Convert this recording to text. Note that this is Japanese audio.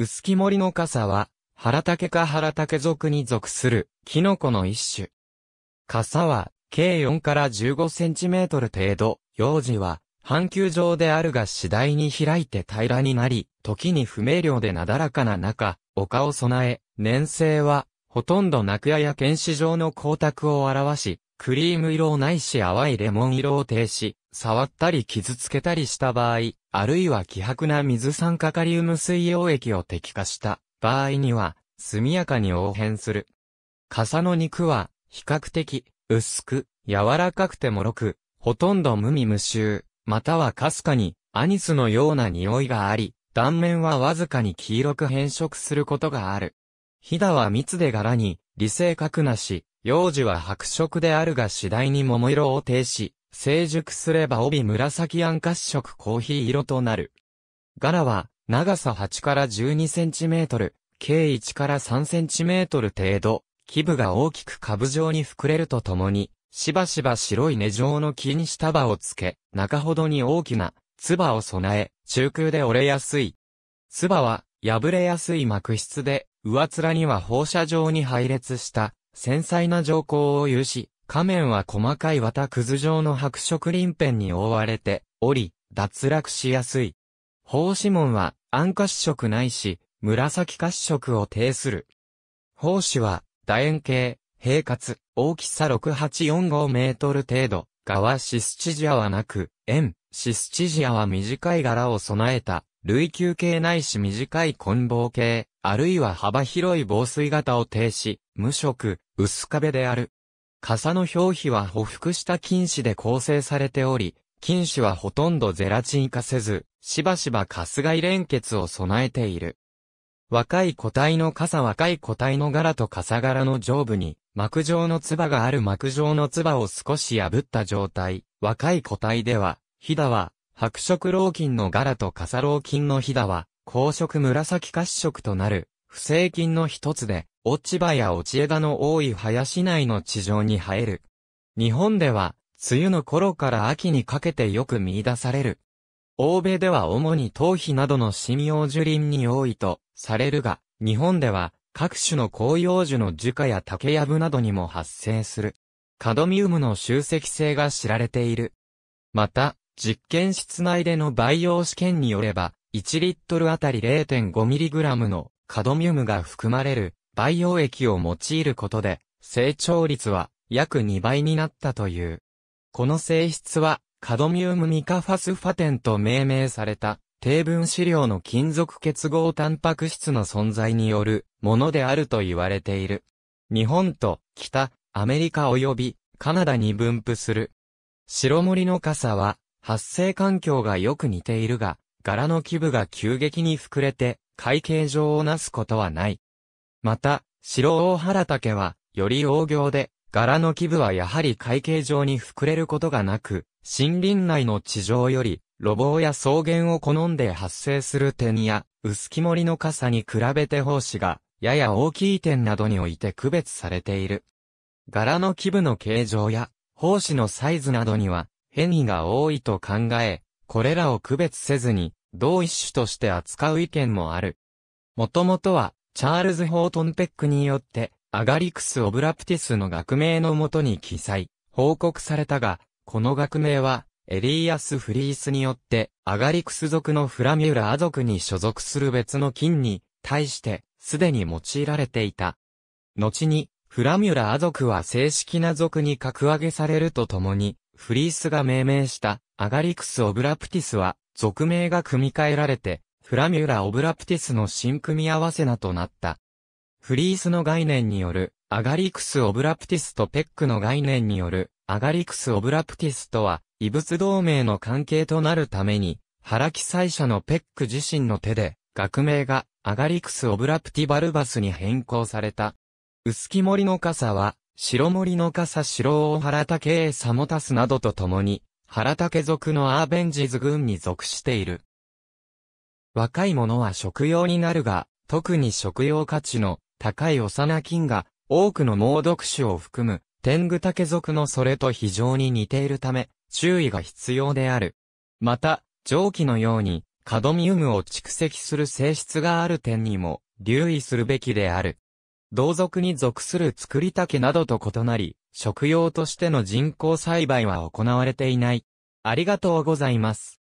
薄木森の傘は、原竹か原竹属に属する、キノコの一種。傘は、計4から15センチメートル程度、幼児は、半球状であるが次第に開いて平らになり、時に不明瞭でなだらかな中、丘を備え、年生はほとんど泣屋や剣士状の光沢を表し、クリーム色をないし淡いレモン色を呈し、触ったり傷つけたりした場合、あるいは希薄な水酸化カリウム水溶液を滴下した場合には、速やかに応変する。傘の肉は、比較的、薄く、柔らかくてもろく、ほとんど無味無臭、またはかすかに、アニスのような匂いがあり、断面はわずかに黄色く変色することがある。ひだは蜜で柄に、理性格なし、幼児は白色であるが次第に桃色を呈し、成熟すれば帯紫暗褐色コーヒー色となる。柄は、長さ8から12センチメートル、計1から3センチメートル程度、基部が大きく株状に膨れるとともに、しばしば白い根状の木に下葉をつけ、中ほどに大きな、唾を備え、中空で折れやすい。唾は、破れやすい膜室で、上面には放射状に配列した、繊細な条項を有し、仮面は細かい綿くず状の白色鱗片に覆われており、脱落しやすい。法指紋は、暗褐色ないし、紫褐色を呈する。法紙は、楕円形、平滑、大きさ6845メートル程度、側シスチジアはなく、円、シスチジアは短い柄を備えた、類球形ないし短い混棒形、あるいは幅広い防水型を停止、無色、薄壁である。傘の表皮は補服した菌糸で構成されており、菌糸はほとんどゼラチン化せず、しばしばカスイ連結を備えている。若い個体の傘若い個体の柄と傘柄の上部に、膜状の唾がある膜状の唾を少し破った状態。若い個体では、ひだは、白色老菌の柄と傘老菌のひだは、紅色紫褐色となる、不正菌の一つで、落ち葉や落ち枝の多い林内の地上に生える。日本では、梅雨の頃から秋にかけてよく見出される。欧米では主に頭皮などの針葉樹林に多いとされるが、日本では各種の紅葉樹の樹花や竹やぶなどにも発生する。カドミウムの集積性が知られている。また、実験室内での培養試験によれば、1リットルあたり 0.5mg のカドミウムが含まれる培養液を用いることで、成長率は約2倍になったという。この性質は、カドミウムミカファスファテンと命名された、低分子量の金属結合タンパク質の存在によるものであると言われている。日本と北、アメリカ及びカナダに分布する。白森の傘は発生環境がよく似ているが、柄の基部が急激に膨れて、会計上をなすことはない。また、白大原竹は、より大行で、柄の基部はやはり会計上に膨れることがなく、森林内の地上より、路傍や草原を好んで発生する点や、薄木森の傘に比べて胞子が、やや大きい点などにおいて区別されている。柄の基部の形状や、胞子のサイズなどには、変異が多いと考え、これらを区別せずに、同一種として扱う意見もある。もともとは、チャールズ・ホートンペックによって、アガリクス・オブラプティスの学名のもとに記載、報告されたが、この学名は、エリーアス・フリースによって、アガリクス族のフラミュラア族に所属する別の菌に、対して、すでに用いられていた。後に、フラミュラア族は正式な族に格上げされるとともに、フリースが命名したアガリクス・オブラプティスは、俗名が組み替えられて、フラミュラ・オブラプティスの新組み合わせなとなった。フリースの概念による、アガリクス・オブラプティスとペックの概念による、アガリクス・オブラプティスとは、異物同盟の関係となるために、原記載者のペック自身の手で、学名が、アガリクス・オブラプティバルバスに変更された。薄木森の傘は、白森の笠白大原竹へサモタスなどと共に、原竹族のアーベンジズ軍に属している。若い者は食用になるが、特に食用価値の高い幼菌が多くの猛毒種を含む天狗竹族のそれと非常に似ているため注意が必要である。また、蒸気のようにカドミウムを蓄積する性質がある点にも留意するべきである。同族に属する作り竹などと異なり、食用としての人工栽培は行われていない。ありがとうございます。